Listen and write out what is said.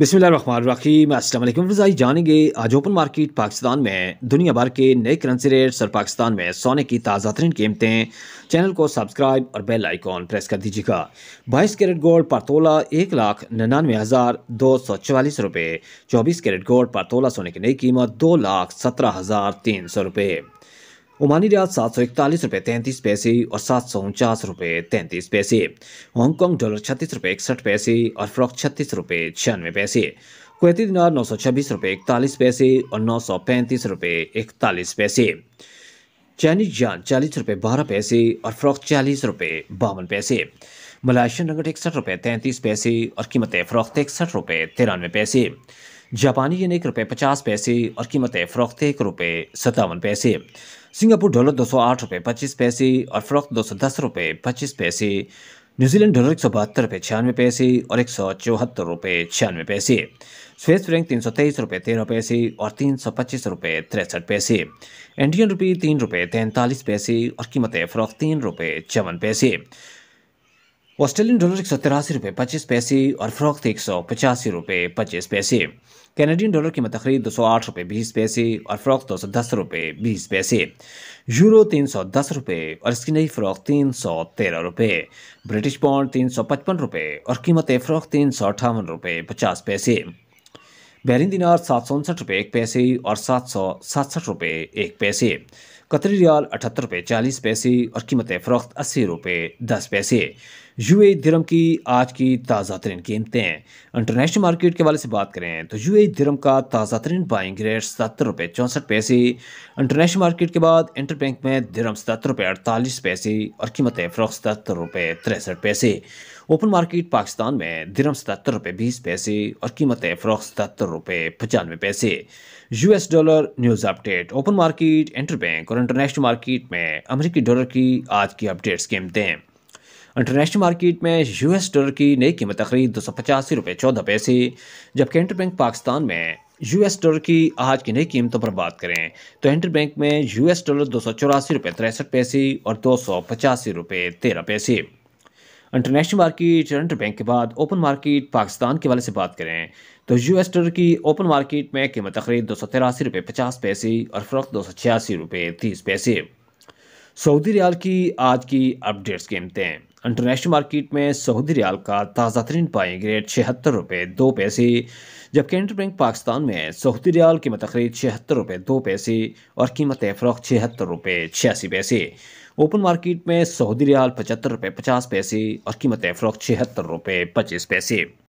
बिसमिल असलम फ़जाई जानेंगे आज open market Pakistan में दुनिया भर के नए करेंसी रेट्स और पाकिस्तान में सोने की ताज़ा तरीन कीमतें चैनल को सब्सक्राइब और बेल आइकॉन प्रेस कर दीजिएगा बाईस कैरेट गोल्ड पर तोला एक लाख निन्यानवे हज़ार दो सौ चवालीस रुपये चौबीस कैरेट गोल्ड पर तोला सोने की नई कीमत दो लाख सत्रह हज़ार तीन सौ रुपये ओमानी रियाल सात सौ इकतालीस रुपये तैंतीस पैसे और सात सौ उनचास रुपये तैंतीस पैसे हांगकॉन्ग डॉलर छत्तीस रुपये इकसठ पैसे और फ्रॉक छत्तीस रुपये छियानवे पैसे कुवैती दिनार नौ सौ छब्बीस रुपये इकतालीस पैसे और नौ सौ पैंतीस रुपये इकतालीस पैसे चाइनीज जान चालीस रुपये बारह पैसे और फ्रॉक चालीस रुपये बावन पैसे मलाशियन रंगट इकसठ रुपये तैंतीस पैसे और कीमतें फ़रोख्त इकसठ रुपये तिरानवे पैसे जापानी यन एक रुपये पचास पैसे और कीमतें फ़रोख्त एक रुपये सतावन पैसे सिंगापुर डॉलर दो सौ आठ रुपये पच्चीस पैसे और फरोख्त दो सौ दस रुपये पच्चीस पैसे न्यूजीलैंड डॉलर एक सौ बहत्तर रुपये छियानवे पैसे और एक सौ चौहत्तर रुपये छियानवे पैसे स्वेस फ्रैंक तीन सौ तेईस रुपये तेरह पैसे और तीन सौ पच्चीस रुपये तिरसठ पैसे इंडियन रुपये तीन रुपये तैंतालीस पैसे और कीमतें फ़रोख तीन रुपये चौवन पैसे ऑस्ट्रेलियन डॉलर एक सौ तिरासी रुपये पच्चीस पैसे और फरोख्त एक सौ पचासी रुपये पच्चीस पैसे कैनेडियन डॉलर की मतखरीद दो सौ आठ रुपये बीस पैसे और फरोख्त दो सौ दस रुपये बीस पैसे यूरो तीन सौ दस रुपये और इसकी नई फरोख्त तीन सौ तेरह रुपये ब्रिटिश पौंड तीन सौ पचपन रुपये और कीमत फरोख्त तीन सौ अठावन रुपये पचास पैसे बहरीन दिनार सात सौ उनसठ रुपये एक पैसे और सात सौ सड़सठ रुपये एक पैसे कतरी रियाल अठहत्तर रुपये चालीस पैसे और कीमत फरोख्त अस्सी रुपये दस पैसे यू ए धर्म की आज की ताज़ा तरीन कीमतें इंटरनेशनल मार्केट के वाले से बात करें तो यू ए धर्म का ताज़ा तरीन बाइंग रेट सत्तर रुपये चौंसठ पैसे इंटरनेशनल मार्केट के बाद इंटर बैंक में धर्म सतर रुपये अड़तालीस पैसे और कीमतें फ़रोख सतर रुपये तिरसठ पैसे ओपन मार्केट पाकिस्तान में धर्म सतर रुपये बीस पैसे और कीमतें फ़रोख सतर रुपये पचानवे पैसे U S dollar news update open market inter bank और इंटरनेशनल मार्केट में अमरीकी डॉलर की आज की अपडेट्स कीमतें इंटरनेशनल मार्केट में यूएस डॉलर की नई कीमत तकरीब दो सौ पचासी रुपये चौदह पैसे जबकि इंटरबैंक पाकिस्तान में यूएस डॉलर की आज की नई कीमतों पर बात करें तो इंटरबैंक में यूएस डॉलर दो सौ चौरासी रुपये तिरसठ पैसे और दो सौ पचासी रुपये तेरह पैसे इंटरनेशनल मार्केट इंटर बैंक के बाद ओपन मार्केट पाकिस्तान के वाले से बात करें तो यूएस डॉलर की ओपन मार्केट में कीमत तकरीब दो सौ तिरासी रुपये पचास पैसे और फ़र्क दो सौ छियासी रुपये तीस पैसे सऊदी रियाल की आज की अपडेट्स कीमतें इंटरनेशनल मार्केट में सऊदी रियाल का ताज़ा तरीन पाई ग्रेड छिहत्तर रुपये दो पैसे जबकि इंटरबैंक पाकिस्तान में सऊदी रियाल की खरीद छिहत्तर रुपये दो पैसे और कीमत फ़रोख छिहत्तर रुपये छियासी पैसे ओपन मार्केट में सऊदी रियाल पचहत्तर रुपये पचास पैसे और कीमत फ़रोख छिहत्तर रुपये पच्चीस पैसे